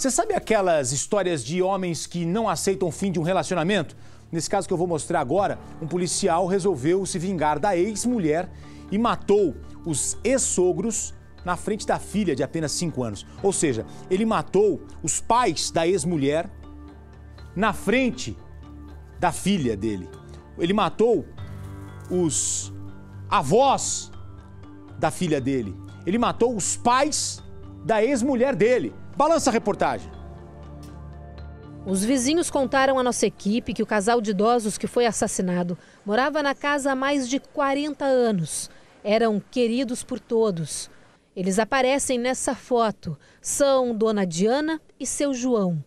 Você sabe aquelas histórias de homens que não aceitam o fim de um relacionamento? Nesse caso que eu vou mostrar agora, um policial resolveu se vingar da ex-mulher e matou os ex-sogros na frente da filha de apenas 5 anos. Ou seja, ele matou os pais da ex-mulher na frente da filha dele. Ele matou os avós da filha dele. Ele matou os pais da ex-mulher dele. Balança a reportagem. Os vizinhos contaram à nossa equipe que o casal de idosos que foi assassinado morava na casa há mais de 40 anos. Eram queridos por todos. Eles aparecem nessa foto. São Dona Diana e seu João.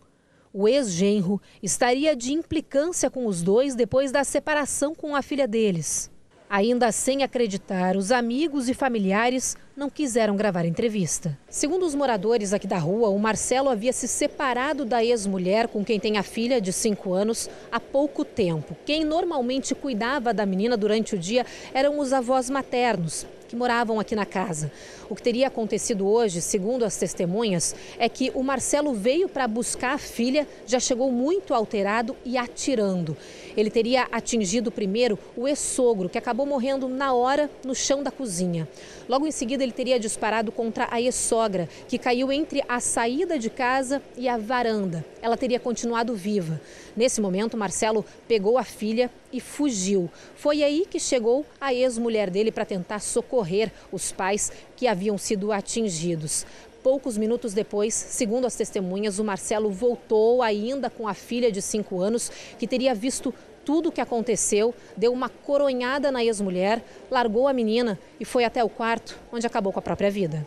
O ex-genro estaria de implicância com os dois depois da separação com a filha deles. Ainda sem acreditar, os amigos e familiares não quiseram gravar entrevista. Segundo os moradores aqui da rua, o Marcelo havia se separado da ex-mulher com quem tem a filha de 5 anos há pouco tempo. Quem normalmente cuidava da menina durante o dia eram os avós maternos. Que moravam aqui na casa. O que teria acontecido hoje, segundo as testemunhas, é que o Marcelo veio para buscar a filha, já chegou muito alterado e atirando. Ele teria atingido primeiro o ex-sogro, que acabou morrendo na hora no chão da cozinha. Logo em seguida, ele teria disparado contra a ex-sogra, que caiu entre a saída de casa e a varanda. Ela teria continuado viva. Nesse momento, Marcelo pegou a filha e fugiu. Foi aí que chegou a ex-mulher dele para tentar socorrer os pais que haviam sido atingidos. Poucos minutos depois, segundo as testemunhas, o Marcelo voltou ainda com a filha de 5 anos, que teria visto tudo o que aconteceu, deu uma coronhada na ex-mulher, largou a menina e foi até o quarto, onde acabou com a própria vida.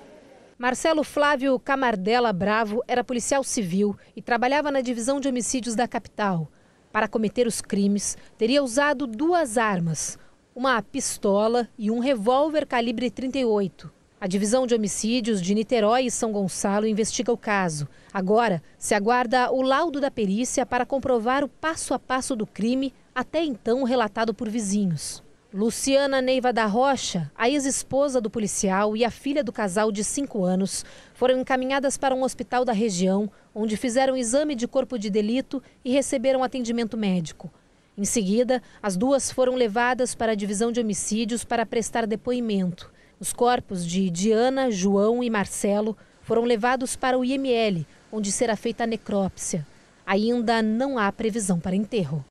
Marcelo Flávio Camardella Bravo era policial civil e trabalhava na divisão de homicídios da capital. Para cometer os crimes, teria usado duas armas, uma pistola e um revólver calibre 38. A divisão de homicídios de Niterói e São Gonçalo investiga o caso. Agora, se aguarda o laudo da perícia para comprovar o passo a passo do crime, até então relatado por vizinhos. Luciana Neiva da Rocha, a ex-esposa do policial e a filha do casal de cinco anos, foram encaminhadas para um hospital da região, onde fizeram exame de corpo de delito e receberam atendimento médico. Em seguida, as duas foram levadas para a divisão de homicídios para prestar depoimento. Os corpos de Diana, João e Marcelo foram levados para o IML, onde será feita a necrópsia. Ainda não há previsão para enterro.